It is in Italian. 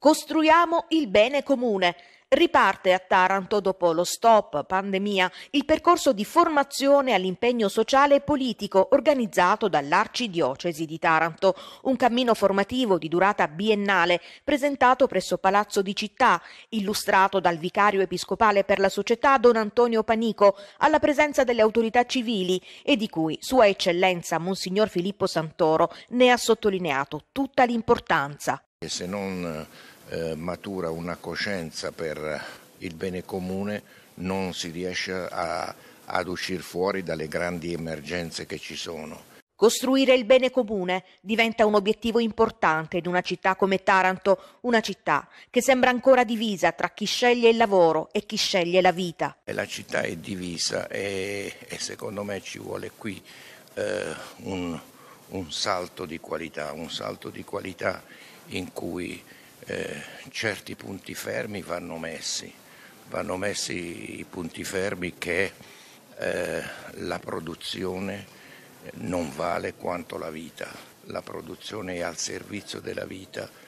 Costruiamo il bene comune. Riparte a Taranto dopo lo stop pandemia il percorso di formazione all'impegno sociale e politico organizzato dall'Arcidiocesi di Taranto, un cammino formativo di durata biennale presentato presso Palazzo di Città, illustrato dal vicario episcopale per la società Don Antonio Panico alla presenza delle autorità civili e di cui Sua Eccellenza Monsignor Filippo Santoro ne ha sottolineato tutta l'importanza. E se non eh, matura una coscienza per il bene comune non si riesce a, ad uscire fuori dalle grandi emergenze che ci sono. Costruire il bene comune diventa un obiettivo importante in una città come Taranto, una città che sembra ancora divisa tra chi sceglie il lavoro e chi sceglie la vita. La città è divisa e, e secondo me ci vuole qui eh, un, un salto di qualità, un salto di qualità in cui eh, certi punti fermi vanno messi, vanno messi i punti fermi che eh, la produzione non vale quanto la vita, la produzione è al servizio della vita